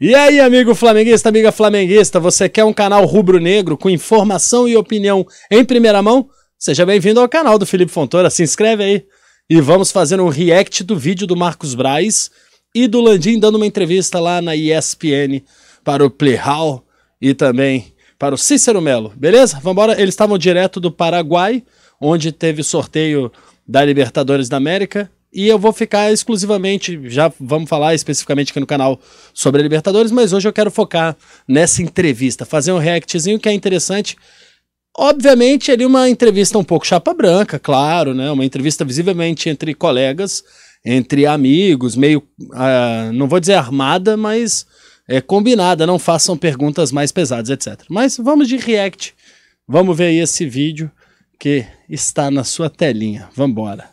E aí, amigo flamenguista, amiga flamenguista, você quer um canal rubro-negro com informação e opinião em primeira mão? Seja bem-vindo ao canal do Felipe Fontoura, se inscreve aí. E vamos fazer um react do vídeo do Marcos Braz e do Landim dando uma entrevista lá na ESPN para o Plihal e também para o Cícero Melo, beleza? Vamos embora. Eles estavam direto do Paraguai, onde teve o sorteio da Libertadores da América e eu vou ficar exclusivamente, já vamos falar especificamente aqui no canal sobre a Libertadores, mas hoje eu quero focar nessa entrevista, fazer um reactzinho que é interessante. Obviamente, ali uma entrevista um pouco chapa branca, claro, né? Uma entrevista visivelmente entre colegas, entre amigos, meio, uh, não vou dizer armada, mas é combinada, não façam perguntas mais pesadas, etc. Mas vamos de react, vamos ver aí esse vídeo que está na sua telinha, vambora.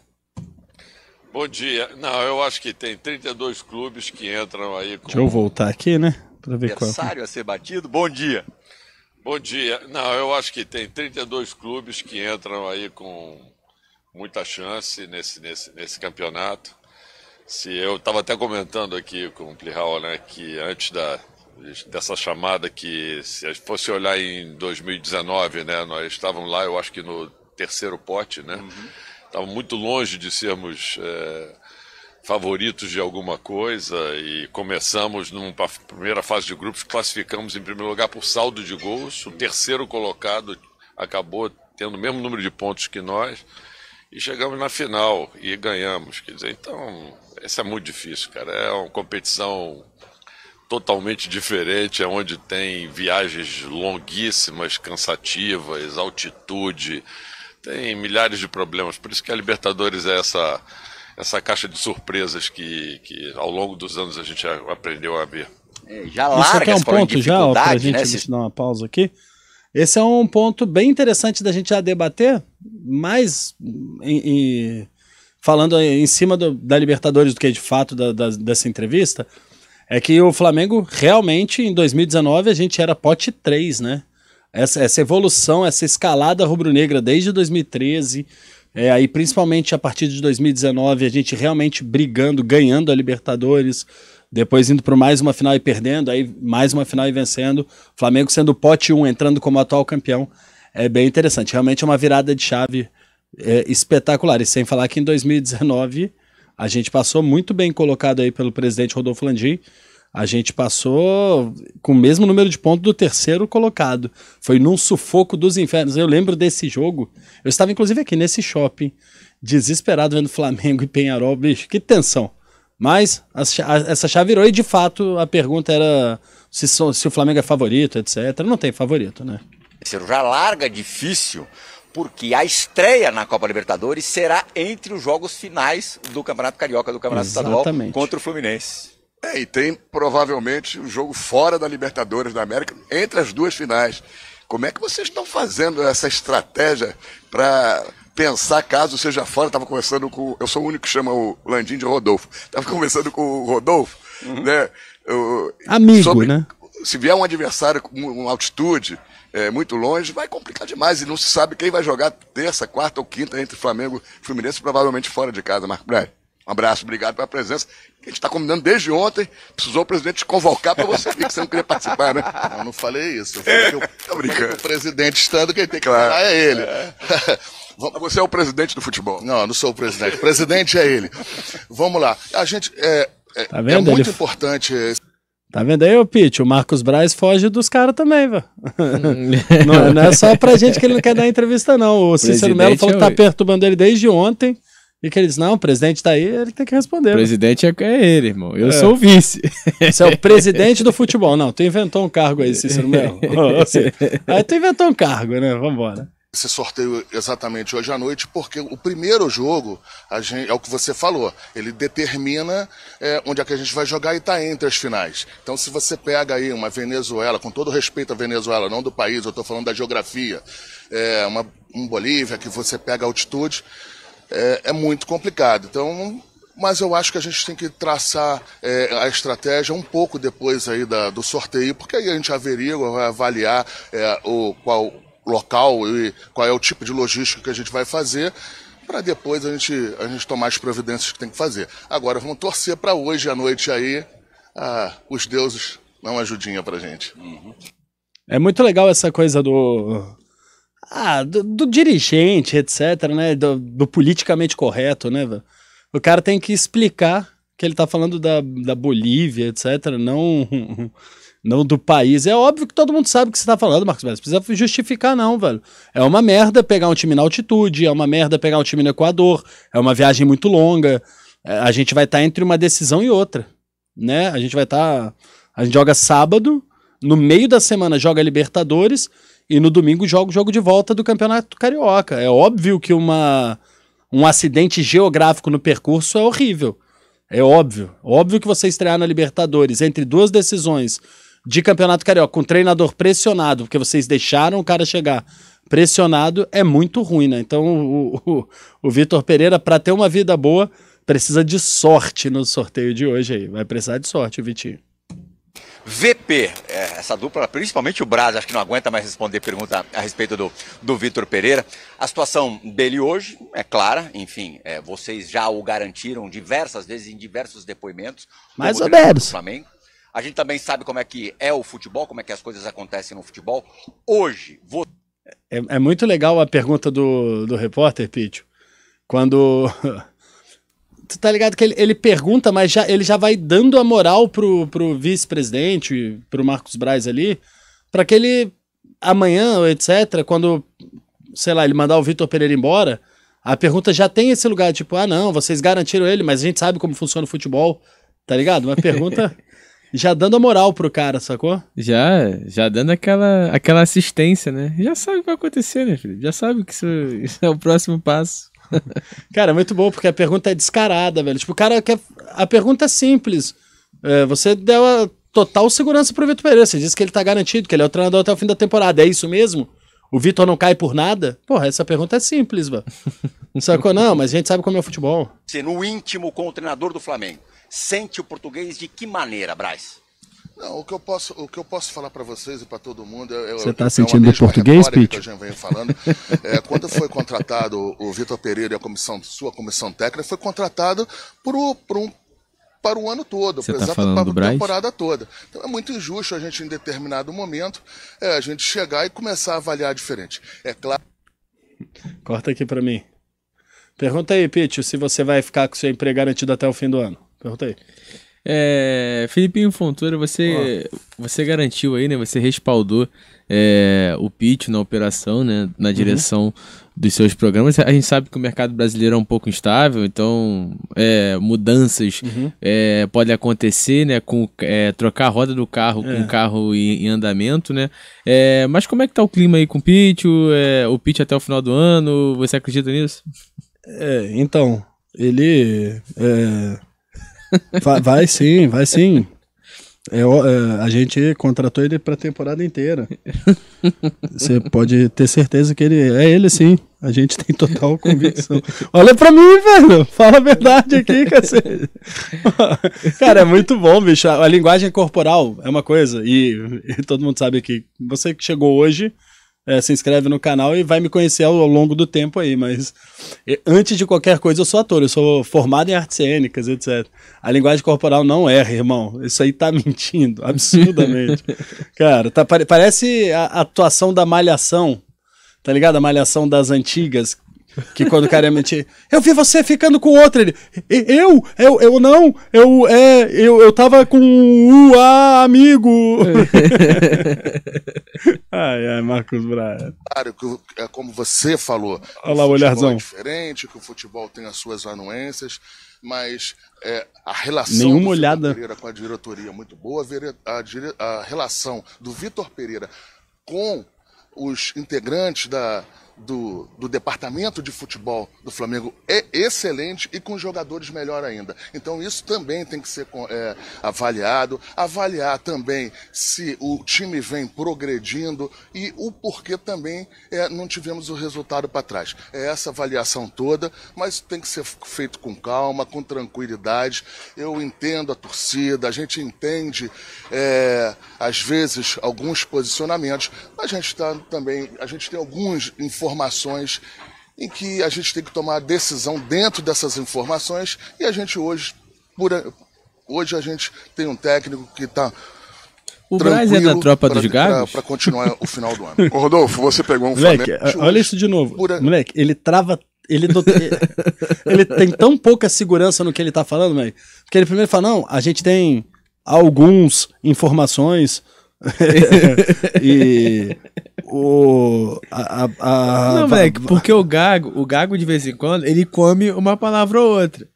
Bom dia. Não, eu acho que tem 32 clubes que entram aí com. Deixa eu voltar aqui, né? Para ver qual. É a ser batido. Bom dia. Bom dia. Não, eu acho que tem 32 clubes que entram aí com muita chance nesse, nesse, nesse campeonato. Se eu estava até comentando aqui com o Plihal, né, que antes da, dessa chamada que se fosse olhar em 2019, né, nós estávamos lá, eu acho que no terceiro pote, né? Uhum Estava muito longe de sermos é, favoritos de alguma coisa e começamos numa primeira fase de grupos, classificamos em primeiro lugar por saldo de gols. O terceiro colocado acabou tendo o mesmo número de pontos que nós e chegamos na final e ganhamos. Quer dizer, então, isso é muito difícil, cara. É uma competição totalmente diferente, é onde tem viagens longuíssimas, cansativas, altitude, tem milhares de problemas. Por isso que a Libertadores é essa, essa caixa de surpresas que, que ao longo dos anos a gente aprendeu a ver. É, já larga Isso é um ponto já, para a gente, né? dar uma pausa aqui. Esse é um ponto bem interessante da gente já debater, mas em, em, falando em cima do, da Libertadores do que de fato da, da, dessa entrevista, é que o Flamengo realmente em 2019 a gente era pote 3, né? essa, essa evolução, essa escalada rubro-negra desde 2013. É, aí, principalmente a partir de 2019, a gente realmente brigando, ganhando a Libertadores, depois indo para mais uma final e perdendo, aí mais uma final e vencendo. Flamengo sendo pote 1, entrando como atual campeão. É bem interessante. Realmente é uma virada de chave é, espetacular. E sem falar que em 2019 a gente passou muito bem colocado aí pelo presidente Rodolfo Landim a gente passou com o mesmo número de pontos do terceiro colocado. Foi num sufoco dos infernos. Eu lembro desse jogo. Eu estava, inclusive, aqui nesse shopping, desesperado vendo Flamengo e Penharol. Bicho, que tensão. Mas a, a, essa chave virou e, de fato, a pergunta era se, se o Flamengo é favorito, etc. Não tem favorito, né? Já larga difícil porque a estreia na Copa Libertadores será entre os jogos finais do Campeonato Carioca, do Campeonato Exatamente. Estadual, contra o Fluminense. É, e tem provavelmente um jogo fora da Libertadores da América entre as duas finais. Como é que vocês estão fazendo essa estratégia para pensar caso seja fora? Estava conversando com. Eu sou o único que chama o Landim de Rodolfo. Estava conversando com o Rodolfo, uhum. né? Amigo, sobre, né? Se vier um adversário com uma altitude é, muito longe, vai complicar demais. E não se sabe quem vai jogar terça, quarta ou quinta entre Flamengo e Fluminense, provavelmente fora de casa, Marco Braga. Um abraço, obrigado pela presença. A gente está combinando desde ontem. Precisou o presidente te convocar para você vir, que você não queria participar, né? Não, não falei isso. Eu é, falei que o, brincando. o presidente estando, quem tem que claro. é ele. É. Você é o presidente do futebol. Não, eu não sou o presidente. O presidente é ele. Vamos lá. A gente. É, é, tá vendo? é muito ele... importante. Tá vendo aí, ô Pete? O Marcos Braz foge dos caras também, velho. Hum. não, não, é só pra gente que ele não quer dar entrevista, não. O Cícero Melo falou que tá é perturbando ele desde ontem. E que eles, não, o presidente está aí, ele tem que responder. O né? presidente é, é ele, irmão. Eu é. sou o vice. Você é o presidente do futebol. Não, tu inventou um cargo aí, Cícero Melo. Assim, aí tu inventou um cargo, né? Vambora. Esse sorteio exatamente hoje à noite, porque o primeiro jogo, gente, é o que você falou, ele determina é, onde é que a gente vai jogar e está entre as finais. Então, se você pega aí uma Venezuela, com todo respeito à Venezuela, não do país, eu estou falando da geografia, é, uma, um Bolívia, que você pega altitude, é, é muito complicado. Então, mas eu acho que a gente tem que traçar é, a estratégia um pouco depois aí da, do sorteio, porque aí a gente averigua, vai avaliar é, o, qual local e qual é o tipo de logística que a gente vai fazer, para depois a gente, a gente tomar as providências que tem que fazer. Agora vamos torcer para hoje à noite aí, ah, os deuses dão uma ajudinha para gente. Uhum. É muito legal essa coisa do ah, do, do dirigente, etc, né? Do, do, politicamente correto, né? O cara tem que explicar que ele tá falando da, da Bolívia, etc, não... não do país. É óbvio que todo mundo sabe o que você tá falando, Marcos Velho. Não precisa justificar, não, velho. É uma merda pegar um time na altitude, é uma merda pegar um time no Equador, é uma viagem muito longa. É, a gente vai estar tá entre uma decisão e outra, né? A gente vai estar. Tá, a gente joga sábado, no meio da semana joga Libertadores e no domingo joga o jogo de volta do Campeonato Carioca. É óbvio que uma, um acidente geográfico no percurso é horrível. É óbvio. Óbvio que você estrear na Libertadores entre duas decisões de Campeonato Carioca com um treinador pressionado, porque vocês deixaram o cara chegar pressionado, é muito ruim, né? Então o, o, o Vitor Pereira, para ter uma vida boa, precisa de sorte no sorteio de hoje aí. Vai precisar de sorte, o Vitinho. VP, é, essa dupla, principalmente o Braz, acho que não aguenta mais responder pergunta a respeito do, do Vitor Pereira. A situação dele hoje é clara, enfim, é, vocês já o garantiram diversas vezes em diversos depoimentos. Mais ou menos. Flamengo. A gente também sabe como é que é o futebol, como é que as coisas acontecem no futebol. Hoje, você... É, é muito legal a pergunta do, do repórter, Pitch, quando tu tá ligado que ele, ele, pergunta, mas já, ele já vai dando a moral pro, pro vice-presidente, pro Marcos Braz ali, para que ele amanhã, etc., quando, sei lá, ele mandar o Vitor Pereira embora, a pergunta já tem esse lugar, tipo, ah, não, vocês garantiram ele, mas a gente sabe como funciona o futebol, tá ligado? Uma pergunta já dando a moral pro cara, sacou? Já, já dando aquela, aquela assistência, né? Já sabe o que vai acontecer, né, filho? Já sabe que isso, isso é o próximo passo. cara, é muito bom, porque a pergunta é descarada, velho. Tipo, o cara quer. A pergunta é simples. É, você deu a total segurança pro Vitor Pereira. Você disse que ele tá garantido, que ele é o treinador até o fim da temporada. É isso mesmo? O Vitor não cai por nada? Porra, essa pergunta é simples, velho. Sacou? Não, mas a gente sabe como é o futebol. Você, no íntimo com o treinador do Flamengo. Sente o português de que maneira, Braz? Não, o que eu posso, o que eu posso falar para vocês e para todo mundo. Tá é Você está sentindo é do português, Pete? Que a gente falando. é, quando foi contratado o Vitor Pereira e a comissão, sua comissão técnica, foi contratado um para o ano todo, Você apesar tá da temporada toda. Então é muito injusto a gente, em determinado momento, é, a gente chegar e começar a avaliar diferente. É claro. Corta aqui para mim. Pergunta aí, Pitch, se você vai ficar com seu emprego garantido até o fim do ano. Pergunta aí. É, Filipinho Fontoura, você, você garantiu aí, né? Você respaldou é, o pitch na operação, né? Na uhum. direção uhum. dos seus programas. A gente sabe que o mercado brasileiro é um pouco instável, então é, mudanças uhum. é, podem acontecer, né? Com é, trocar a roda do carro com o é. carro em, em, andamento, né? É, mas como é que tá o clima aí com o pitch? o pitch até o final do ano? Você acredita nisso? então, ele Vai, vai sim, vai sim. É, é a gente contratou ele para a temporada inteira. Você pode ter certeza que ele é ele sim. A gente tem total convicção. Olha para mim, velho. Fala a verdade aqui, cacete. Cara, é muito bom, bicho. A linguagem corporal é uma coisa e, e todo mundo sabe que você que chegou hoje é, se inscreve no canal e vai me conhecer ao, ao longo do tempo aí. Mas e, antes de qualquer coisa, eu sou ator, eu sou formado em artes cênicas, etc. A linguagem corporal não erra, irmão. Isso aí tá mentindo, absurdamente. Cara, tá, parece a atuação da Malhação, tá ligado? A Malhação das antigas, que quando o cara ia é mentir, eu vi você ficando com outra. Ele, eu? Eu, eu não? Eu, é, eu, eu tava com o uh, amigo. ai, ai, Marcos Braga. Claro, que, é como você falou. Olha lá o é olharzão. É diferente, que o futebol tem as suas anuências, mas é, a relação Nenhuma do olhada. Vitor Pereira com a diretoria é muito boa, a, dire... a relação do Vitor Pereira com os integrantes da, do, do, departamento de futebol do Flamengo é excelente e com jogadores melhor ainda. Então isso também tem que ser é, avaliado, avaliar também se o time vem progredindo e o porquê também é, não tivemos o resultado para trás. É essa avaliação toda, mas tem que ser feito com calma, com tranquilidade. Eu entendo a torcida, a gente entende é, às vezes alguns posicionamentos, mas a gente está também, a gente tem alguns informações informações em que a gente tem que tomar decisão dentro dessas informações e a gente hoje, por, hoje a gente tem um técnico que está o Braz é da tropa pra, dos para continuar o final do ano. Ô, Rodolfo, você pegou um Moleque, Flamengo. olha isso de novo. Pura... Moleque, ele trava. Ele, do... ele tem tão pouca segurança no que ele tá falando, moleque. Porque ele primeiro fala: não, a gente tem alguns informações. e o. A, a, a, não, moleque, porque o gago, o gago de vez em quando, ele come uma palavra ou outra.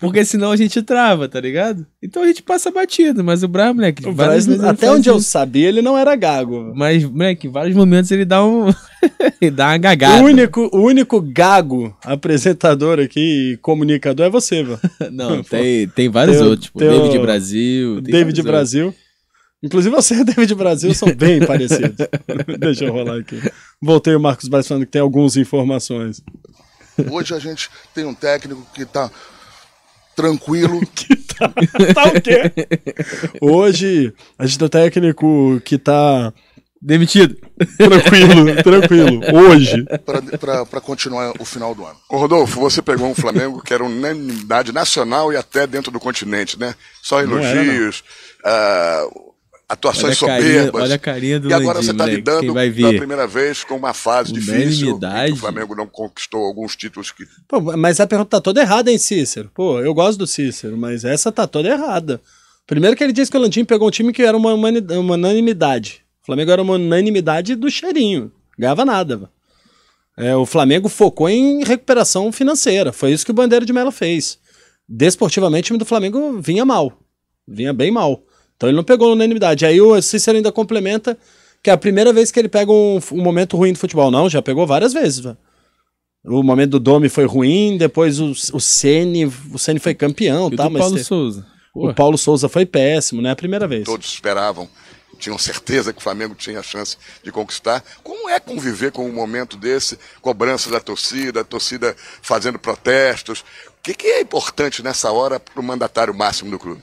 Porque senão a gente trava, tá ligado? Então a gente passa batido, mas o Brabo, moleque. O Braz, até onde isso. eu sabia, ele não era gago. Mas, moleque, em vários momentos ele dá um. ele dá uma gagada. O único, o único gago apresentador aqui e comunicador é você, mano. não, tem, tem vários outros. Tipo, David Brasil. David Brasil. Outros. Inclusive você e o David Brasil são bem parecidos. Deixa eu rolar aqui. Voltei o Marcos Braz falando que tem algumas informações. Hoje a gente tem um técnico que tá tranquilo. que tá, tá o quê? Hoje a gente tem um técnico que tá demitido. Tranquilo, tranquilo. Hoje. Para continuar o final do ano. Ô Rodolfo, você pegou um Flamengo que era unanimidade nacional e até dentro do continente, né? Só elogios. Não era, não. Uh, atuações soberbas. olha a carinha do E agora Landim, você está né? lidando pela primeira vez com uma fase difícil. o Flamengo não conquistou alguns títulos que. Pô, mas a pergunta está toda errada, hein, Cícero? Pô, eu gosto do Cícero, mas essa está toda errada. Primeiro que ele disse que o Landim pegou um time que era uma, uma unanimidade. O Flamengo era uma unanimidade do cheirinho. Ganhava nada. É, o Flamengo focou em recuperação financeira. Foi isso que o Bandeira de Mello fez. Desportivamente, o time do Flamengo vinha mal. Vinha bem mal. Então ele não pegou unanimidade. Aí o Cícero ainda complementa que é a primeira vez que ele pega um, um momento ruim do futebol. Não, já pegou várias vezes. O momento do Domi foi ruim, depois o, o Ceni, o Ceni foi campeão, e tá? Mas Paulo teve... Souza. O Paulo Souza foi péssimo, né? A primeira vez. Todos esperavam, tinham certeza que o Flamengo tinha a chance de conquistar. Como é conviver com um momento desse, cobrança da torcida, a torcida fazendo protestos? O que, que é importante nessa hora para o mandatário máximo do clube?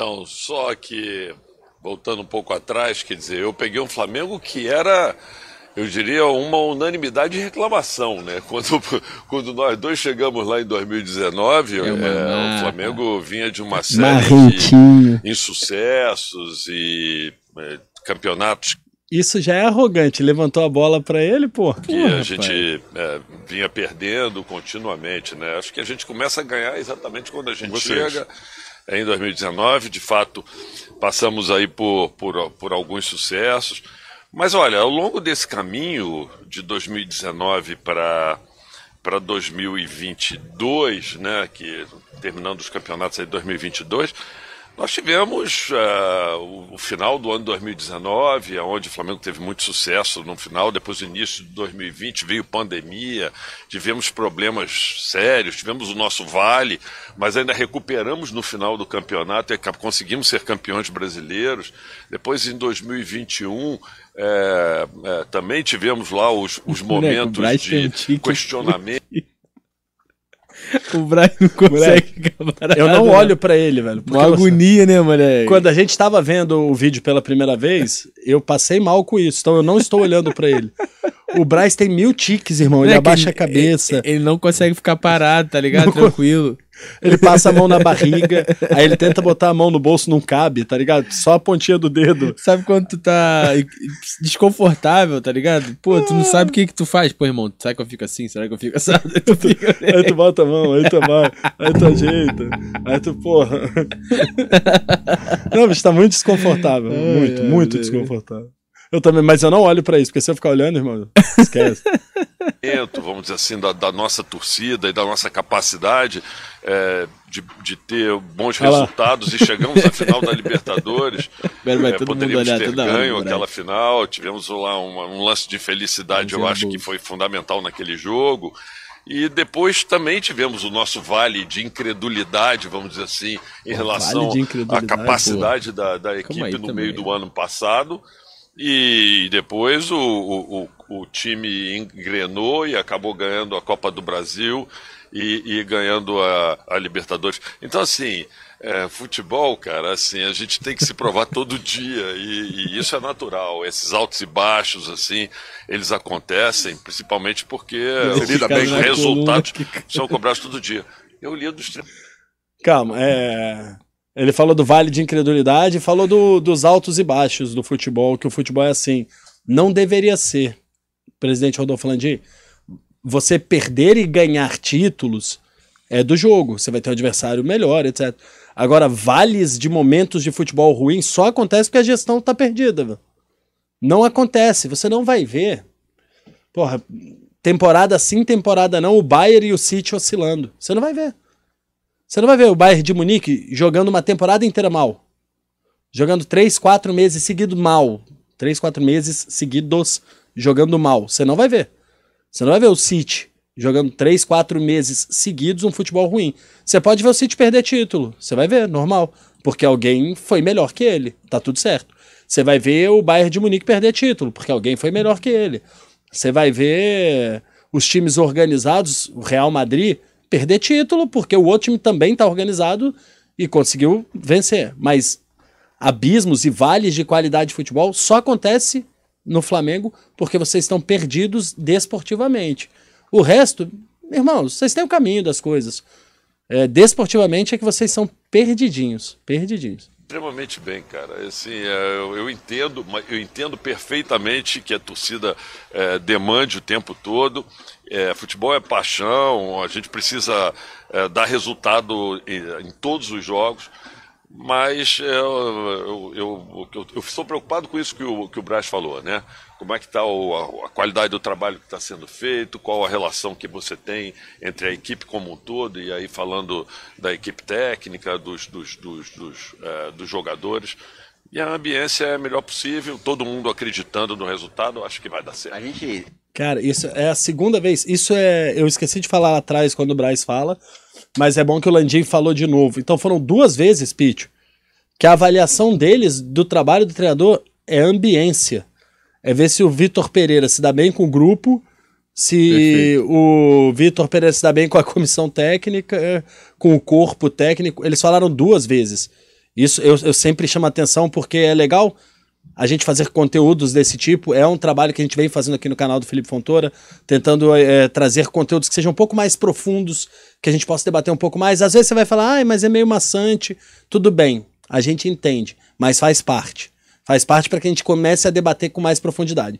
Então, só que, voltando um pouco atrás, quer dizer, eu peguei um Flamengo que era, eu diria, uma unanimidade de reclamação, né? Quando, quando nós dois chegamos lá em 2019, é, o Flamengo vinha de uma série de insucessos e é, campeonatos isso já é arrogante. Levantou a bola para ele, pô. Que a gente é, vinha perdendo continuamente, né? Acho que a gente começa a ganhar exatamente quando a gente Vocês. chega em 2019. De fato, passamos aí por, por, por alguns sucessos. Mas olha, ao longo desse caminho de 2019 para para 2022, né, que terminando os campeonatos aí 2022, nós tivemos uh, o final do ano 2019, onde o Flamengo teve muito sucesso no final, depois do início de 2020 veio pandemia, tivemos problemas sérios, tivemos o nosso vale, mas ainda recuperamos no final do campeonato e conseguimos ser campeões brasileiros. Depois em 2021 é, é, também tivemos lá os, os momentos de questionamento. O Brian não consegue moleque, Eu não olho né? para ele, velho. Uma agonia, né, moleque? Quando a gente tava vendo o vídeo pela primeira vez, eu passei mal com isso, então eu não estou olhando para ele. O Braz tem mil tiques, irmão. Ele abaixa a cabeça. Ele, ele, não consegue ficar parado, tá ligado? Não Tranquilo. Ele passa a mão na barriga, aí ele tenta botar a mão no bolso, não cabe, tá ligado? Só a pontinha do dedo. Sabe quando tu tá desconfortável, tá ligado? Pô, tu não sabe o que que tu faz. Pô, irmão, será que eu fico assim? Será que eu fico assim? Aí tu, fica... aí tu bota a mão, aí tu vai, aí tu ajeita, aí tu, porra. Não, bicho, tá muito desconfortável. muito, muito desconfortável. Eu também, mas eu não olho para isso, porque se eu ficar olhando, irmão, esquece. vamos dizer assim, da, da, nossa torcida e da nossa capacidade é, de, de, ter bons Olha resultados lá. e chegamos à final da Libertadores. Bem, é, poderíamos olhar, ter ganho hora, né? aquela final, tivemos lá um, um lance de felicidade, eu é acho que foi fundamental naquele jogo. E depois também tivemos o nosso vale de incredulidade, vamos dizer assim, em relação vale à capacidade da, da equipe aí, no meio do ano passado. E depois o, o, o, time engrenou e acabou ganhando a Copa do Brasil e, e ganhando a, a, Libertadores. Então, assim, é, futebol, cara, assim, a gente tem que se provar todo dia e, e, isso é natural. Esses altos e baixos, assim, eles acontecem, principalmente porque os resultados são cobrados todo dia. Eu lido dos. Calma, é. Ele falou do vale de incredulidade, falou do, dos altos e baixos do futebol, que o futebol é assim. Não deveria ser, presidente Rodolfo Landi, você perder e ganhar títulos é do jogo. Você vai ter um adversário melhor, etc. Agora, vales de momentos de futebol ruim só acontece porque a gestão tá perdida. Não acontece, você não vai ver. Porra, temporada sim, temporada não, o Bayern e o City oscilando. Você não vai ver. Você não vai ver o Bayern de Munique jogando uma temporada inteira mal. Jogando três, quatro meses seguidos mal. Três, quatro meses seguidos jogando mal. Você não vai ver. Você não vai ver o City jogando três, quatro meses seguidos um futebol ruim. Você pode ver o City perder título. Você vai ver, normal. Porque alguém foi melhor que ele. Tá tudo certo. Você vai ver o Bayern de Munique perder título, porque alguém foi melhor que ele. Você vai ver os times organizados, o Real Madrid perder título, porque o outro time também está organizado e conseguiu vencer. Mas abismos e vales de qualidade de futebol só acontece no Flamengo porque vocês estão perdidos desportivamente. O resto, irmãos, vocês têm o caminho das coisas. É, desportivamente é que vocês são perdidinhos, perdidinhos extremamente bem, cara. Assim, eu, eu entendo, eu entendo perfeitamente que a torcida é, demande o tempo todo. É, futebol é paixão, a gente precisa é, dar resultado em, em, todos os jogos. Mas eu, eu, eu, eu, eu preocupado com isso que o, que o Braz falou, né? como é que está a, qualidade do trabalho que está sendo feito, qual a relação que você tem entre a equipe como um todo, e aí falando da equipe técnica, dos, dos, dos, dos, é, dos jogadores. E a ambiência é a melhor possível, todo mundo acreditando no resultado, acho que vai dar certo. A gente. Cara, isso é a segunda vez. Isso é. Eu esqueci de falar lá atrás quando o Braz fala, mas é bom que o Landim falou de novo. Então foram duas vezes, Pitch, que a avaliação deles do trabalho do treinador é ambiência. É ver se o Vitor Pereira se dá bem com o grupo, se Perfeito. o Vitor Pereira se dá bem com a comissão técnica, é, com o corpo técnico. Eles falaram duas vezes. Isso eu, eu sempre chamo atenção porque é legal a gente fazer conteúdos desse tipo. É um trabalho que a gente vem fazendo aqui no canal do Felipe Fontoura, tentando é, trazer conteúdos que sejam um pouco mais profundos, que a gente possa debater um pouco mais. Às vezes você vai falar, ah, mas é meio maçante. Tudo bem, a gente entende, mas faz parte. Faz parte para que a gente comece a debater com mais profundidade.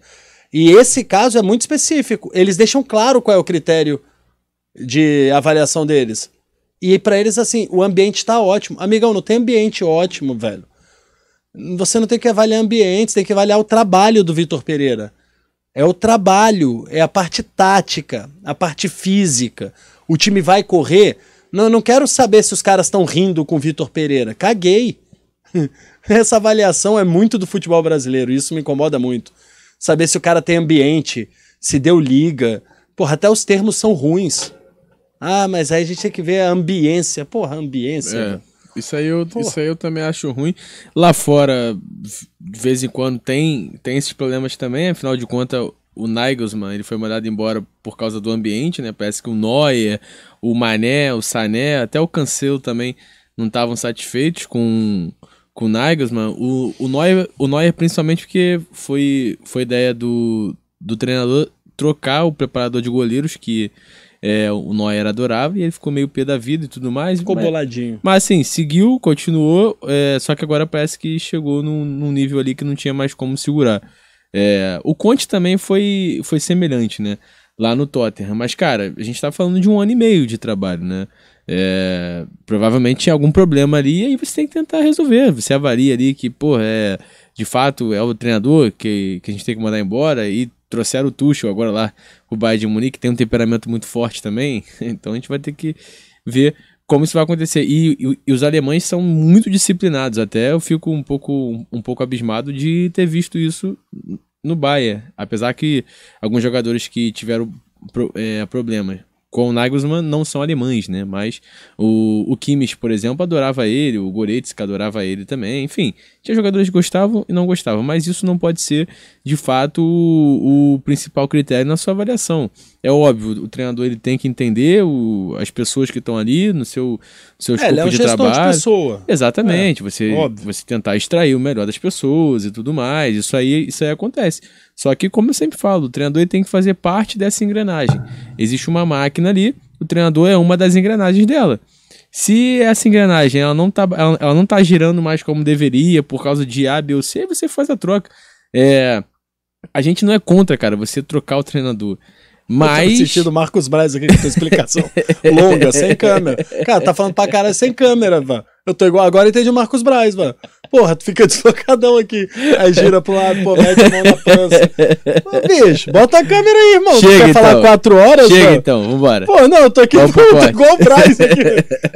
E esse caso é muito específico. Eles deixam claro qual é o critério de avaliação deles. E para eles, assim, o ambiente está ótimo. Amigão, não tem ambiente ótimo, velho. Você não tem que avaliar ambientes, tem que avaliar o trabalho do Vitor Pereira. É o trabalho, é a parte tática, a parte física. O time vai correr. Não, não quero saber se os caras estão rindo com o Vitor Pereira. Caguei. Essa avaliação é muito do futebol brasileiro, isso me incomoda muito. Saber se o cara tem ambiente, se deu liga. Porra, até os termos são ruins. Ah, mas aí a gente tem que ver a ambiência. Porra, ambiência. É. Isso aí, eu, Porra. isso aí eu também acho ruim. Lá fora, de vez em quando, tem, tem esses problemas também. Afinal de contas, o Nigelsmann, ele foi mandado embora por causa do ambiente, né? Parece que o Neuer, o Mané, o Sané, até o Cancelo também não estavam satisfeitos com com o Nagelsmann, o, o, Neuer, o Neuer principalmente porque foi, foi ideia do, do treinador trocar o preparador de goleiros, que é, o Neuer adorava, e ele ficou meio pé da vida e tudo mais. Ficou mas, boladinho. Mas assim, seguiu, continuou, é, só que agora parece que chegou num, num, nível ali que não tinha mais como segurar. É, o Conte também foi, foi semelhante, né? lá no Tottenham. Mas, cara, a gente tá falando de um ano e meio de trabalho, né? É, provavelmente tinha algum problema ali e aí você tem que tentar resolver. Você avalia ali que, pô, é, de fato é o treinador que, que a gente tem que mandar embora e trouxeram o Tuchel agora lá, o Bayern de Munique, tem um temperamento muito forte também. Então a gente vai ter que ver como isso vai acontecer. E, e, e, os alemães são muito disciplinados, até eu fico um pouco, um pouco abismado de ter visto isso no Bayern. Apesar que alguns jogadores que tiveram é, problemas com o Nagelsmann não são alemães, né? Mas o, o Kimmich, por exemplo, adorava ele, o Goretzka adorava ele também, enfim. Tinha jogadores que gostavam e não gostavam, mas isso não pode ser, de fato, o, o principal critério na sua avaliação é óbvio, o treinador ele tem que entender o, as pessoas que estão ali no seu, no seu é, escopo ele é um de trabalho. De pessoa. Exatamente, é, você, óbvio. você tentar extrair o melhor das pessoas e tudo mais. Isso aí, isso aí acontece. Só que, como eu sempre falo, o treinador ele tem que fazer parte dessa engrenagem. Existe uma máquina ali, o treinador é uma das engrenagens dela. Se essa engrenagem ela não, tá, ela, ela não tá girando mais como deveria por causa de A, B ou C, você faz a troca. É, a gente não é contra, cara, você trocar o treinador. Mas. Eu assistindo Marcos Braz aqui com a explicação longa, sem câmera. Cara, tá falando pra cara sem câmera, mano. Eu tô igual agora e entendi o Marcos Braz, mano. Porra, tu fica desfocadão aqui. Aí gira pro lado, pô, mete a mão na pança. bicho, bota a câmera aí, irmão. Chega, tu quer então. falar quatro horas? Chega, mano? então, vambora. Pô, não, eu tô aqui Vamos pronto, igual o Braz aqui.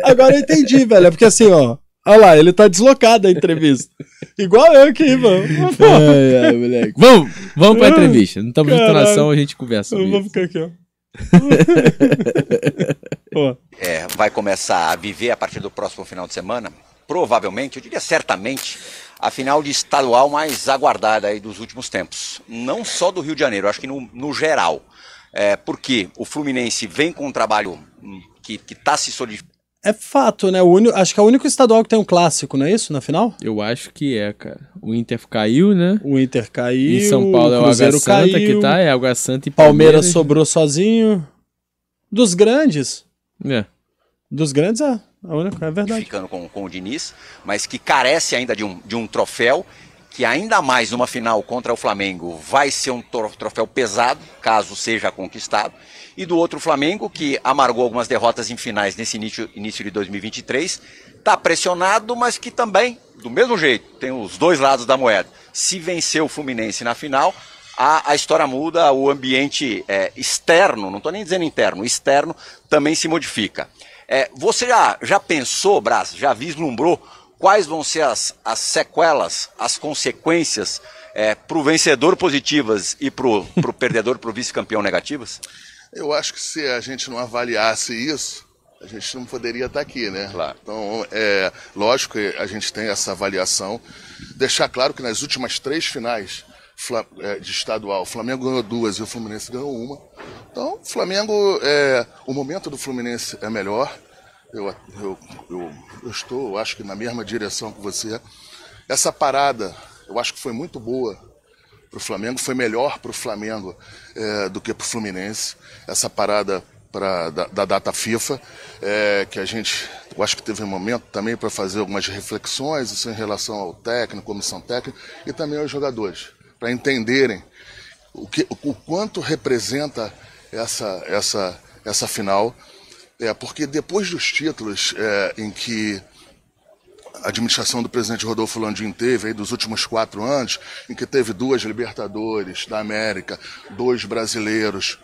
Agora eu entendi, velho. É porque assim, ó, Olha lá, ele tá deslocado a entrevista. Igual eu aqui, mano. ai, ai, moleque. Vamos, vamos pra entrevista. Não estamos Caralho. na a gente conversa. Eu vou ficar aqui, ó. é, vai começar a viver a partir do próximo final de semana. Provavelmente, eu diria certamente, a final de estadual mais aguardada aí dos últimos tempos. Não só do Rio de Janeiro, acho que no, no geral. É, porque o Fluminense vem com um trabalho hum, que está se solidificando é fato, né? O único, acho que é o único estadual que tem um clássico, não é isso, na final? Eu acho que é, cara. O Inter caiu, né? O Inter caiu. Em São Paulo é o Cruzeiro Água Santa caiu, que tá, é Água Santa e Palmeiras. Palmeiras sobrou sozinho. Dos grandes. É. Dos grandes é. a única é verdade. Ficando com, com o Diniz, mas que carece ainda de um, de um troféu que ainda mais numa final contra o Flamengo vai ser um troféu pesado, caso seja conquistado, e do outro Flamengo, que amargou algumas derrotas em finais nesse início, início de 2023, está pressionado, mas que também, do mesmo jeito, tem os dois lados da moeda. Se vencer o Fluminense na final, a, a história muda, o ambiente é, externo, não estou nem dizendo interno, externo também se modifica. É, você já, já pensou, Braz, já vislumbrou quais vão ser as, as sequelas, as consequências é, para o vencedor positivas e para o perdedor, para o vice-campeão negativas? Eu acho que se a gente não avaliasse isso, a gente não poderia estar aqui, né? Claro. Então, é lógico que a gente tem essa avaliação. Deixar claro que nas últimas três finais é, de estadual, o Flamengo ganhou duas e o Fluminense ganhou uma. Então, o Flamengo, é, o momento do Fluminense é melhor. Eu, eu, eu, eu estou, eu acho que na mesma direção que você. Essa parada, eu acho que foi muito boa para o Flamengo, foi melhor para o Flamengo é, do que para o Fluminense. Essa parada pra, da, da data FIFA, é, que a gente, eu acho que teve um momento também para fazer algumas reflexões em relação ao técnico, comissão técnica e também aos jogadores, para entenderem o, que, o quanto representa essa, essa, essa final. É, porque depois dos títulos é, em que administração do presidente Rodolfo Landim teve aí dos últimos quatro anos, em que teve duas Libertadores da América, dois brasileiros,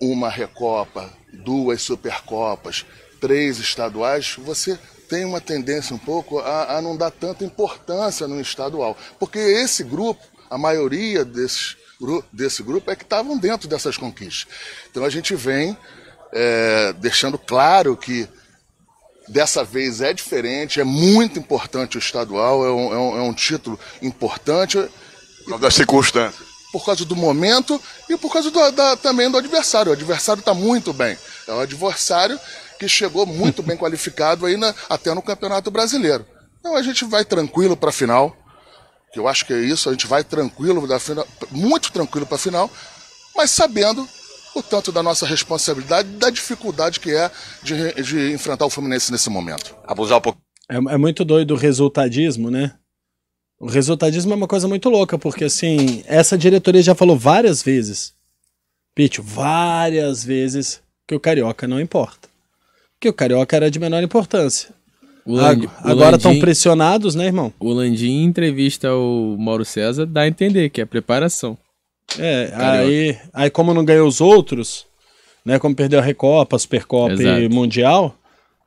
uma Recopa, duas Supercopas, três estaduais, você tem uma tendência um pouco a, a não dar tanta importância no estadual. Porque esse grupo, a maioria desses, desse grupo é que estavam dentro dessas conquistas. Então a gente vem é, deixando claro que dessa vez é diferente, é muito importante o estadual, é um, é um, é um título importante. Por causa das circunstâncias. Por causa do momento e por causa do, da, também do adversário. O adversário está muito bem. É um adversário que chegou muito bem qualificado aí na, até no Campeonato Brasileiro. Então a gente vai tranquilo para a final, que eu acho que é isso, a gente vai tranquilo da final, muito tranquilo para a final, mas sabendo o tanto da nossa responsabilidade da dificuldade que é de, de enfrentar o Fluminense nesse momento. Abusar um pouco. É, é muito doido o resultadismo, né? O resultadismo é uma coisa muito louca, porque assim, essa diretoria já falou várias vezes, Pitch, várias vezes, que o Carioca não importa. Que o Carioca era de menor importância. Landi, Agora estão pressionados, né, irmão? O Landim entrevista o Mauro César, dá a entender que é preparação. É, aí, aí como não ganhou os outros, né? Como perdeu a Recopa, a Supercopa Exato. e Mundial,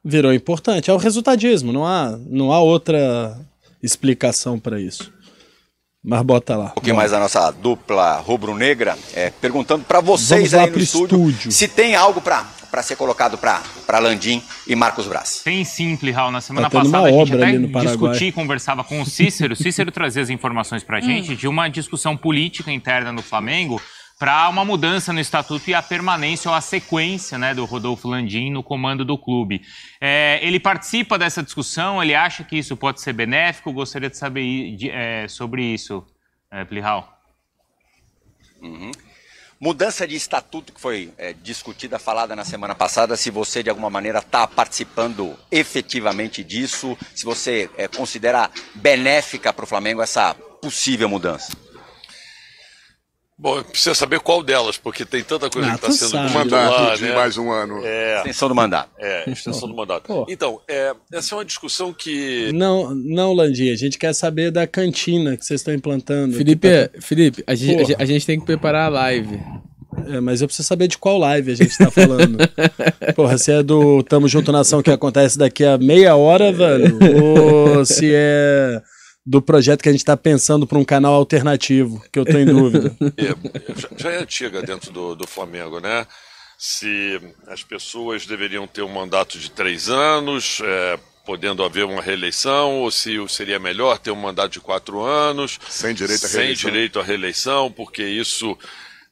virou importante. É o resultadismo, não há, não há outra explicação para isso. Mas bota lá. Um pouquinho mais a nossa dupla rubro-negra, é, perguntando para vocês aí no estúdio, estúdio, se tem algo para para ser colocado para Landim e Marcos Braz. Tem sim, Plihal. Na semana tá passada a gente até discutia e conversava com o Cícero. Cícero trazia as informações para a hum. gente de uma discussão política interna no Flamengo para uma mudança no estatuto e a permanência ou a sequência né, do Rodolfo Landim no comando do clube. É, ele participa dessa discussão, ele acha que isso pode ser benéfico? Gostaria de saber de, é, sobre isso, é, Plihal. Uhum. Mudança de estatuto que foi é, discutida, falada na semana passada, se você de alguma maneira está participando efetivamente disso, se você é, considera benéfica para o Flamengo essa possível mudança. Bom, precisa saber qual delas, porque tem tanta coisa ah, que está sendo mandado mandato lá, de né? mais um ano. É, extensão do mandato. É, extensão do mandato. Pô. Então, é, essa é uma discussão que. Não, não, Landim, a gente quer saber da cantina que vocês estão implantando. Felipe, tipo, tá... Felipe a gente, a gente tem que preparar a live. É, mas eu preciso saber de qual live a gente está falando. Porra, se é do Tamo Junto Nação que acontece daqui a meia hora, é. velho, ou se é do projeto que a gente está pensando para um canal alternativo, que eu estou em dúvida. É, já, é antiga dentro do, do Flamengo, né? Se as pessoas deveriam ter um mandato de três anos, é, podendo haver uma reeleição, ou se seria melhor ter um mandato de quatro anos. Sem direito à reeleição. Sem direito à reeleição, porque isso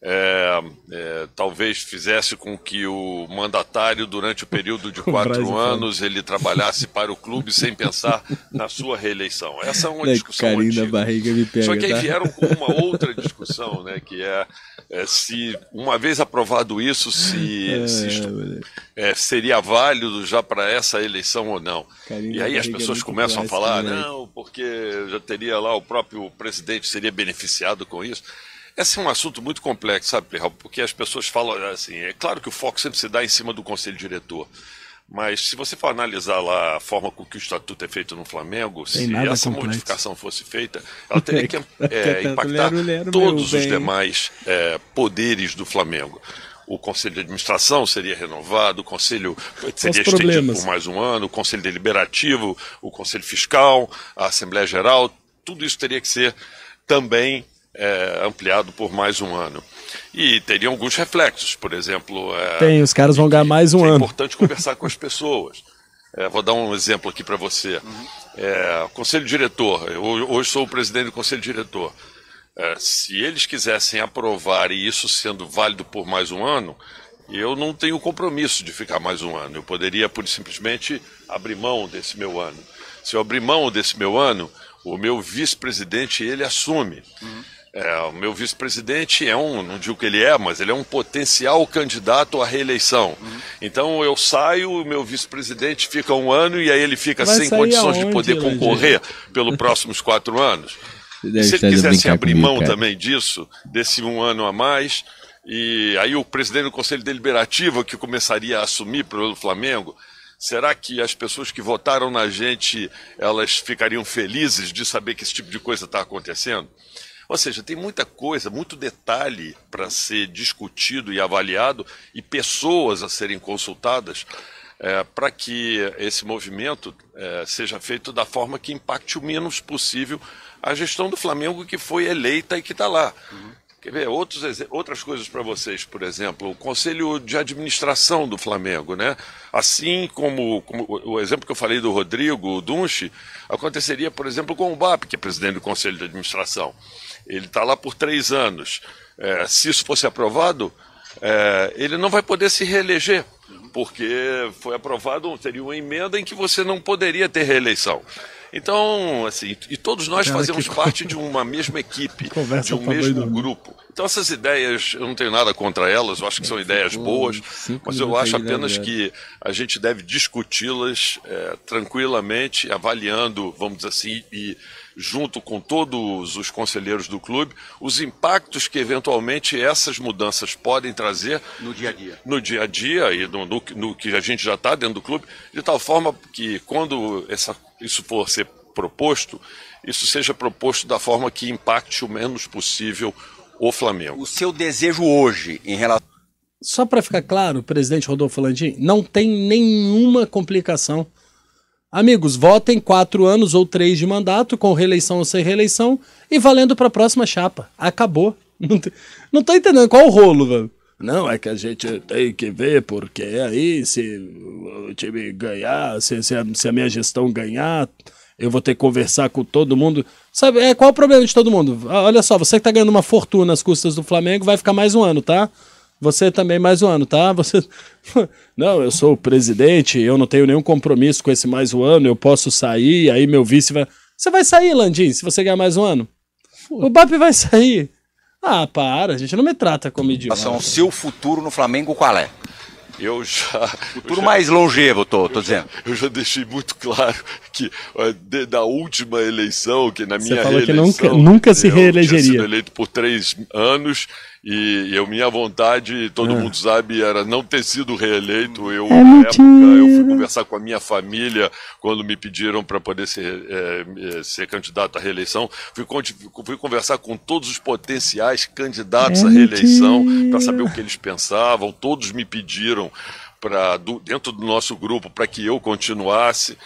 é, é, talvez fizesse com que o mandatário, durante o período de quatro anos, ele trabalhasse para o clube sem pensar na sua reeleição. Essa é uma né, discussão Karina Barriga me pega, Só que aí tá? vieram com uma outra discussão, né, que é, é se, uma vez aprovado isso, se, é, se isto, é, é. seria válido já para essa eleição ou não. e aí as pessoas começam a falar, né? não, porque já teria lá o próprio presidente seria beneficiado com isso. Esse é um assunto muito complexo, sabe, Perral? Porque as pessoas falam assim, é claro que o foco sempre se dá em cima do conselho diretor. Mas se você for analisar lá a forma com que o estatuto é feito no Flamengo, Tem se essa complexo. modificação fosse feita, ela teria que é, impactar lero, lero, todos os demais é, poderes do Flamengo. O conselho de administração seria renovado, o conselho seria os estendido problemas. por mais um ano, o conselho deliberativo, o conselho fiscal, a Assembleia Geral, tudo isso teria que ser também é, ampliado por mais um ano. E teriam alguns reflexos, por exemplo. É, tem, os caras vão ganhar mais um é ano. É importante conversar com as pessoas. É, vou dar um exemplo aqui para você. Uhum. É, conselho diretor, eu, hoje sou o presidente do conselho diretor. É, se eles quisessem aprovar e isso sendo válido por mais um ano, eu não tenho compromisso de ficar mais um ano. Eu poderia, por simplesmente, abrir mão desse meu ano. Se eu abrir mão desse meu ano, o meu vice-presidente ele assume. Uhum. É, o meu vice-presidente é um, não digo que ele é, mas ele é um potencial candidato à reeleição. Uhum. Então eu saio, o meu vice-presidente fica um ano e aí ele fica Vai sem condições aonde, de poder concorrer pelos próximos quatro anos. Se ele quisesse abrir comigo, mão cara. também disso, desse um ano a mais, e aí o presidente do Conselho Deliberativo que começaria a assumir pelo Flamengo, Será que as pessoas que votaram na gente elas ficariam felizes de saber que esse tipo de coisa está acontecendo? Ou seja, tem muita coisa, muito detalhe para ser discutido e avaliado e pessoas a serem consultadas é, para que esse movimento é, seja feito da forma que impacte o menos possível a gestão do Flamengo que foi eleita e que está lá. Uhum. Quer ver outros, outras coisas para vocês, por exemplo, o Conselho de Administração do Flamengo, né? Assim como, como o exemplo que eu falei do Rodrigo, o Dunche, aconteceria, por exemplo, com o BAP, que é presidente do Conselho de Administração ele está lá por três anos. É, se isso fosse aprovado, é, ele não vai poder se reeleger, porque foi aprovado, teria uma emenda em que você não poderia ter reeleição. Então, assim, e todos nós fazemos parte de uma mesma equipe, de um mesmo grupo. Então, essas ideias, eu não tenho nada contra elas, eu acho que são é, ideias boas, mas eu acho né, apenas que a gente deve discuti-las é, tranquilamente, avaliando, vamos dizer assim, e junto com todos os conselheiros do clube, os impactos que eventualmente essas mudanças podem trazer no dia a dia, no dia, a dia e no, no, no que a gente já está dentro do clube, de tal forma que quando essa, isso for ser proposto, isso seja proposto da forma que impacte o menos possível o Flamengo. O seu desejo hoje em relação. Só para ficar claro, presidente Rodolfo Landim, não tem nenhuma complicação Amigos, votem quatro anos ou três de mandato, com reeleição ou sem reeleição, e valendo para a próxima chapa. Acabou. Não, te, não tô entendendo qual o rolo, velho. Não, é que a gente tem que ver, porque aí se o time ganhar, se, se, a, se a minha gestão ganhar, eu vou ter que conversar com todo mundo. Sabe, é, qual o problema de todo mundo? Ah, olha só, você que tá ganhando uma fortuna às custas do Flamengo, vai ficar mais um ano, tá? Você também mais um ano, tá? Você. Não, eu sou o presidente, eu não tenho nenhum compromisso com esse mais um ano, eu posso sair, aí meu vice vai. Você vai sair, Landim, se você ganhar mais um ano. Pô. O BAP vai sair. Ah, para, a gente não me trata como idiota. São seu futuro no Flamengo qual é? Eu já. futuro mais longevo, tô, tô dizendo. Já, eu já deixei muito claro que de, da última eleição, que na minha Você falou reeleição. Que nunca, nunca se reelegeria. Eu tinha sido eleito por três anos e, e eu, minha vontade, todo é. mundo sabe, era não ter sido reeleito. Eu, é na época, eu fui conversar com a minha família quando me pediram para poder ser, é, é, ser candidato à reeleição. Fui, fui, conversar com todos os potenciais candidatos é à reeleição para saber o que eles pensavam. Todos me pediram para dentro do nosso grupo para que eu continuasse.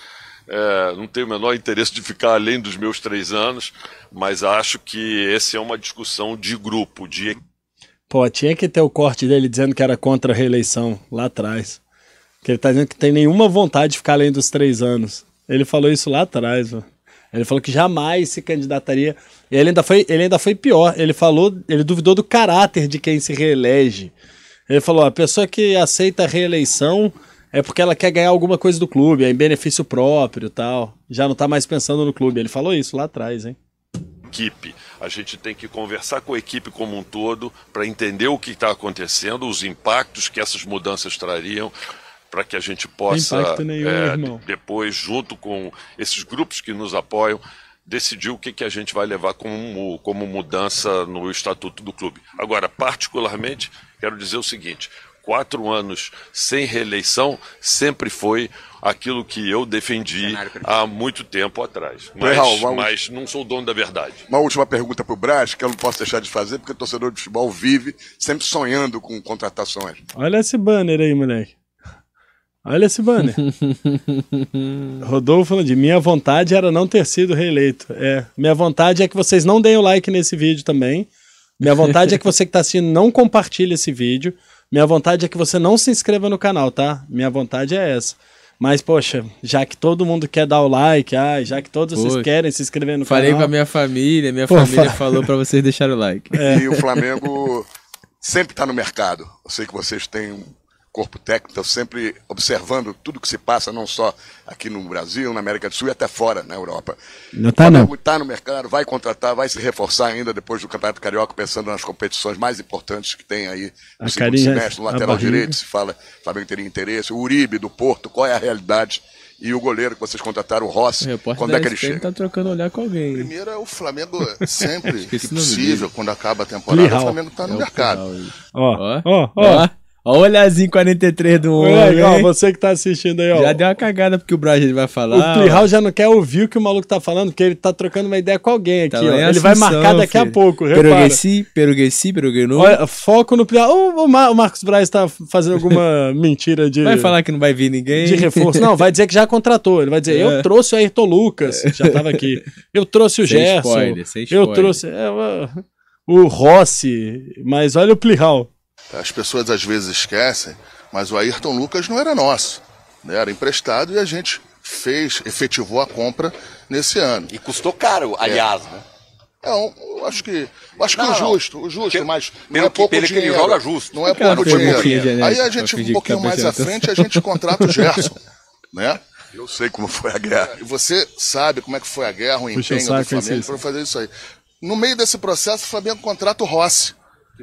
É, não tenho o menor interesse de ficar além dos meus três anos, mas acho que essa é uma discussão de grupo, de equipe Pô, tinha que ter o corte dele dizendo que era contra a reeleição lá atrás. Que ele tá dizendo que tem nenhuma vontade de ficar além dos três anos. Ele falou isso lá atrás, mano. Ele falou que jamais se candidataria. E ele ainda foi, ele ainda foi pior. Ele falou, ele duvidou do caráter de quem se reelege. Ele falou: a pessoa que aceita a reeleição é porque ela quer ganhar alguma coisa do clube, é em benefício próprio tal. Já não tá mais pensando no clube. Ele falou isso lá atrás, hein? equipe. A gente tem que conversar com a equipe como um todo para entender o que está acontecendo, os impactos que essas mudanças trariam para que a gente possa nenhum, é, depois, junto com esses grupos que nos apoiam, decidir o que, que a gente vai levar como, como mudança no estatuto do clube. Agora, particularmente, quero dizer o seguinte: quatro anos sem reeleição sempre foi aquilo que eu defendi há muito tempo atrás. Mas, então, Real, mas não sou dono da verdade. Uma última pergunta para o Braz, que eu não posso deixar de fazer, porque o torcedor de futebol vive sempre sonhando com contratações. Olha esse banner aí, moleque. Olha esse banner. Rodolfo falando de minha vontade era não ter sido reeleito. É, minha vontade é que vocês não deem o like nesse vídeo também. Minha vontade é que você que está assistindo não compartilhe esse vídeo. Minha vontade é que você não se inscreva no canal, tá? Minha vontade é essa. Mas, poxa, já que todo mundo quer dar o like, ah, já que todos vocês querem se inscrever no falei canal. Falei pra minha família, minha Pô, família fa... falou pra vocês deixarem o like. É. E o Flamengo sempre tá no mercado. Eu sei que vocês têm corpo técnico tá sempre observando tudo que se passa, não só aqui no Brasil, na América do Sul e até fora, na Europa. Não está não. Está no mercado, vai contratar, vai se reforçar ainda depois do Campeonato Carioca, pensando nas competições mais importantes que tem aí no a segundo carinha, semestre, no lateral direito, se fala, o Flamengo teria interesse, o Uribe do Porto, qual é a realidade? E o goleiro que vocês contrataram, o Rossi, quando é que ele chega? tá trocando olhar com alguém. Primeiro é o Flamengo, sempre que possível, quando acaba a temporada, o Flamengo está no é mercado. Ó, ó, ó. Olha olhazinho 43 do homem. Legal, você que tá assistindo aí, ó. Já deu uma cagada porque o Brasil vai falar. O Plihal já não quer ouvir o que o maluco tá falando, porque ele tá trocando uma ideia com alguém tá aqui, tá ó. Ele assunção, vai marcar daqui filho. a pouco, repara. Perugueci, perugueci, peruguenu. Olha, foco no Plihal. O, o, Mar o Marcos Braz tá fazendo alguma mentira de... Vai falar que não vai vir ninguém. De reforço. Não, vai dizer que já contratou. Ele vai dizer, é. eu trouxe o Ayrton Lucas, já tava aqui. Eu trouxe o sem Gerson. Spoiler, sem spoiler. Eu trouxe... É, o Rossi, mas olha o Plihal. As pessoas às vezes esquecem, mas o Ayrton Lucas não era nosso, né? era emprestado e a gente fez, efetivou a compra nesse ano. E custou caro, é. aliás, é. né? É, eu acho que. Eu acho não, que o justo, o justo, mas não é pouco pelo dinheiro. Que ele joga é justo. Não é pouco não, dinheiro. Aí a gente, um pouquinho tá mais à frente, a gente contrata o Gerson. né? Eu sei como foi a guerra. E você sabe como é que foi a guerra, o empenho do Flamengo para fazer isso aí. No meio desse processo, o Flamengo contrata o Rossi.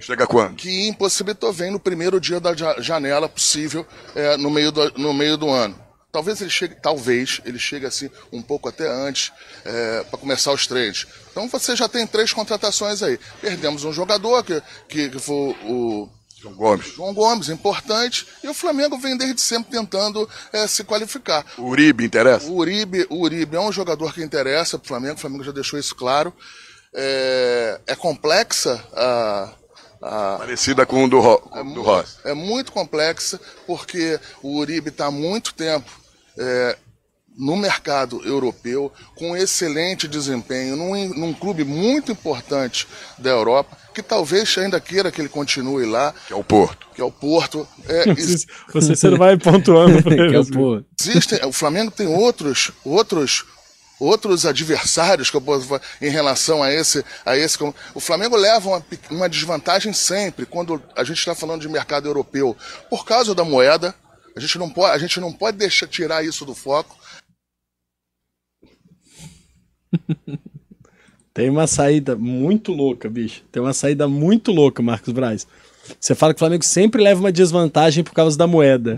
Chega quando? Que impossibilitou vem no primeiro dia da janela possível é, no, meio do, no meio do ano. Talvez ele chegue, talvez ele chegue assim um pouco até antes é, para começar os trades. Então você já tem três contratações aí. Perdemos um jogador que, que, que foi o João Gomes. João Gomes, importante. E o Flamengo vem desde sempre tentando é, se qualificar. O Uribe interessa? O Uribe, o Uribe é um jogador que interessa para o Flamengo. O Flamengo já deixou isso claro. É, é complexa a ah, Parecida com o do, Ro, é, do Ross. É muito complexa, porque o Uribe está há muito tempo é, no mercado europeu, com excelente desempenho, num, num, clube muito importante da Europa, que talvez ainda queira que ele continue lá. Que é o Porto. Que é o Porto. É, você, você não vai pontuando para É o, né? Porto. Existem, o Flamengo tem outros, outros outros adversários que eu posso, em relação a esse, a esse. O Flamengo leva uma, uma desvantagem sempre quando a gente está falando de mercado europeu, por causa da moeda. A gente não pode, a gente não pode deixar tirar isso do foco. Tem uma saída muito louca, bicho. Tem uma saída muito louca, Marcos Braz. Você fala que o Flamengo sempre leva uma desvantagem por causa da moeda.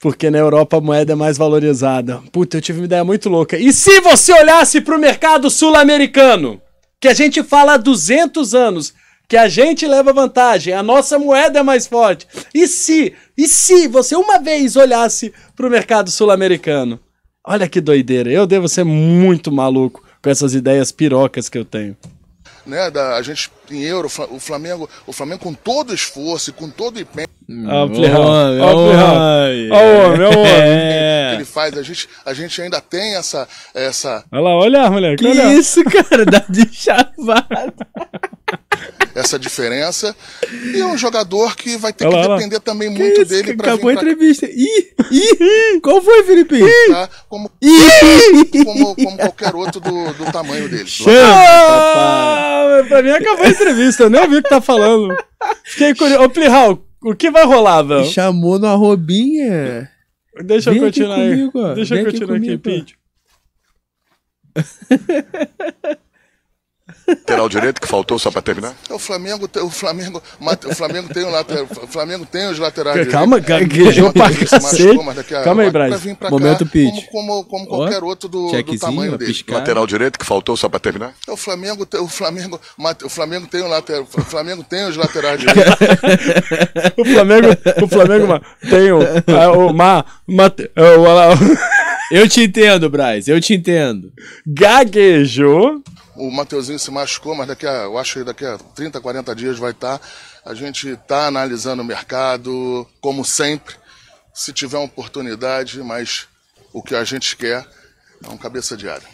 Porque na Europa a moeda é mais valorizada. Puta, eu tive uma ideia muito louca. E se você olhasse para o mercado sul-americano, que a gente fala há 200 anos, que a gente leva vantagem, a nossa moeda é mais forte. E se, e se você uma vez olhasse para o mercado sul-americano? Olha que doideira. Eu devo ser muito maluco com essas ideias pirocas que eu tenho. Né, da, a gente em euro, o Flamengo, o Flamengo com todo esforço e com todo empenho ah, olha ah, ah, é é. o Playhouse. Olha o homem. Olha o homem, olha o homem. Ele faz, a gente, a gente ainda tem essa. essa... Olha lá, olha, moleque. Que olha. isso, cara, dá de chavada. essa diferença. E é um jogador que vai ter olha que lá, depender lá. também muito isso, dele para Acabou a pra... entrevista. Ih, ih, qual foi, Felipe? Tá, como, como, como, qualquer outro do, do tamanho dele. Chama, pra mim acabou a entrevista, eu nem ouvi o que tá falando. Fiquei curioso. Ô, Plihal, o que vai rolar, Me Chamou na robinha. Deixa Vem eu continuar aqui comigo, Deixa Vem eu continuar aqui, comigo, aqui Lateral direito que faltou só para terminar? O Flamengo, o Flamengo, o Flamengo tem o lateral, o Flamengo tem os laterais. Calma, gaguejou Calma aí, Braz. Momento cá, pitch. Como, como, como qualquer outro do, do tamanho dele. Lateral direito que faltou só para terminar? O Flamengo, o Flamengo, o Flamengo tem o lateral, o Flamengo tem os laterais. o Flamengo, o Flamengo tem o, o, ma, ma, o, o, o eu te entendo, Braz, eu te entendo. Gaguejou o Mateuzinho se machucou, mas daqui a, eu acho que daqui a 30, 40 dias vai estar. Tá. A gente está analisando o mercado, como sempre, se tiver uma oportunidade, mas o que a gente quer é um cabeça de área.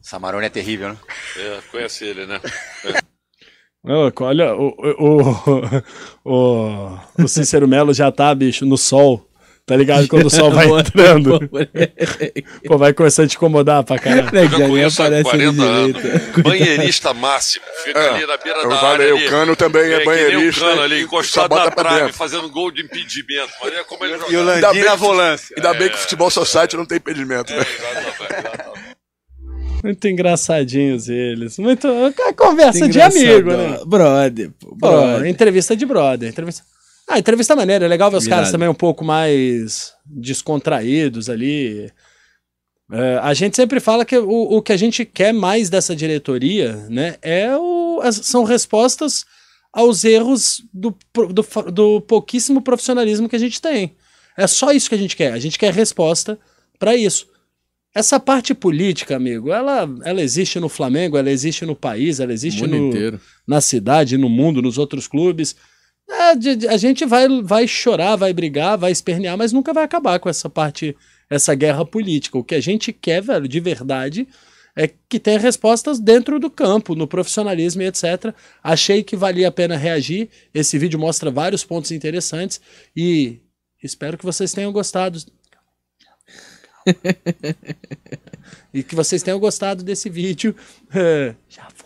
Samarone é terrível, né? É, conhece ele, né? Não, olha, o, o, o, o Cícero Melo já tá, bicho, no sol. Tá ligado? Quando o sol vai entrando. Pô, vai começar a te incomodar pra caralho. É já conheço há 40 Banheirista máximo. Fica é, ali na beira eu da falei, área. O ali. Cano também é, é banheirista. O Cano ali, encostado na trave, fazendo gol de impedimento. Mas é como ele E o Landim na volância. Ainda bem que o é. Futebol Society não tem impedimento. É, Muito engraçadinhos eles. Muito. É conversa de amigo, né? Brother, pô. Brother. entrevista de brother. Entrevista. Ah, entrevista maneira, é legal ver os caras também um pouco mais descontraídos ali. É, a gente sempre fala que o, o que a gente quer mais dessa diretoria, né, é o, as, são respostas aos erros do, do, do pouquíssimo profissionalismo que a gente tem. É só isso que a gente quer. A gente quer resposta para isso. Essa parte política, amigo, ela, ela existe no Flamengo, ela existe no país, ela existe no, na cidade, no mundo, nos outros clubes. É, a gente vai, vai chorar, vai brigar, vai espernear, mas nunca vai acabar com essa parte, essa guerra política. O que a gente quer, velho, de verdade, é que tenha respostas dentro do campo, no profissionalismo e etc. Achei que valia a pena reagir. Esse vídeo mostra vários pontos interessantes e espero que vocês tenham gostado. e que vocês tenham gostado desse vídeo. É. Já foi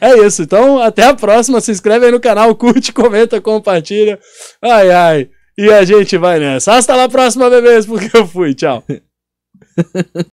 é isso. Então, até a próxima. Se inscreve aí no canal, curte, comenta, compartilha. Ai, ai. E a gente vai nessa. Hasta lá próxima, bebês, porque eu fui. Tchau.